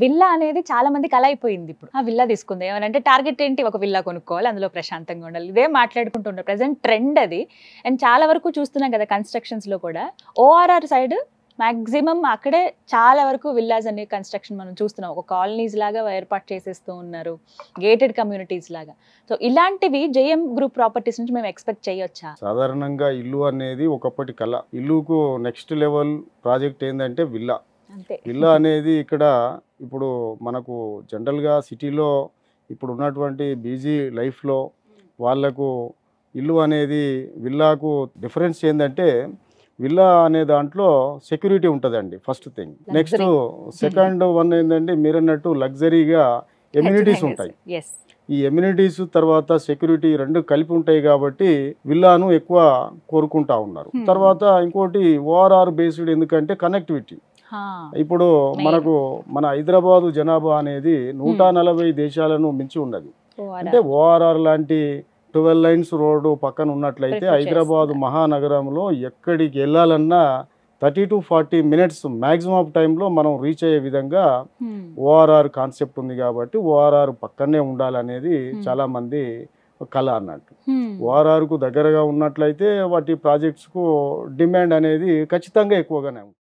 Villa అనేది చాలా మంది అలా అయిపోయింది ఇప్పుడు ఆ విల్లా తీసుకుంది ఏమంటే టార్గెట్ ఏంటి ఒక విల్లా కొనుక్కోవాలి అందులో ప్రశాంతంగా ఉండాలి ఇదే మాట్లాడుకుంటుండే ప్రజెంట్ ట్రెండ్ అది అండ్ చాలా వరకు చూస్తున్నాం కదా కన్స్ట్రక్షన్స్లో కూడా ఓఆర్ఆర్ సైడ్ మాక్సిమం అక్కడే చాలా వరకు విల్లాస్ అనే కన్స్ట్రక్షన్ మనం చూస్తున్నాం ఒక కాలనీస్ లాగా ఏర్పాటు చేసేస్తూ ఉన్నారు గేటెడ్ కమ్యూనిటీస్ లాగా సో ఇలాంటివి జేఎం గ్రూప్ ప్రాపర్టీస్ నుంచి మేము ఎక్స్పెక్ట్ చేయొచ్చా సాధారణంగా ఇల్లు అనేది ఒకప్పటి కళ ఇల్లుకు నెక్స్ట్ లెవెల్ ప్రాజెక్ట్ ఏంటంటే విల్లా పిల్ల అనేది ఇక్కడ ఇప్పుడు మనకు జనరల్గా సిటీలో ఇప్పుడు ఉన్నటువంటి బిజీ లైఫ్లో వాళ్లకు ఇల్లు అనేది విల్లాకు డిఫరెన్స్ ఏంటంటే విల్లా అనే దాంట్లో సెక్యూరిటీ ఉంటుందండి first thing next second one ఏంటంటే అన్నట్టు లగ్జరీగా ఎమ్యూనిటీస్ ఉంటాయి ఈ ఎమ్యూనిటీస్ తర్వాత సెక్యూరిటీ రెండు కలిపి ఉంటాయి కాబట్టి విల్లాను ఎక్కువ కోరుకుంటా ఉన్నారు hmm. తర్వాత ఇంకోటి ఓఆర్ఆర్ బేస్డ్ ఎందుకంటే కనెక్టివిటీ ఇప్పుడు మనకు మన హైదరాబాదు జనాభా అనేది నూట hmm. నలభై దేశాలను మించి ఉన్నది అంటే ఓఆర్ఆర్ లాంటి ట్వెల్వ్ లైన్స్ రోడ్డు పక్కన ఉన్నట్లయితే హైదరాబాద్ మహానగరంలో ఎక్కడికి వెళ్ళాలన్నా thirty to forty minutes maximum of టైంలో మనం రీచ్ అయ్యే విధంగా hmm. ఓఆర్ఆర్ కాన్సెప్ట్ ఉంది కాబట్టి ఓఆర్ఆర్ పక్కనే ఉండాలనేది hmm. చాలామంది కళ అన్నట్టు ఓఆర్ఆర్కు దగ్గరగా ఉన్నట్లయితే వాటి ప్రాజెక్ట్స్కు డిమాండ్ అనేది ఖచ్చితంగా ఎక్కువగానే ఉంటుంది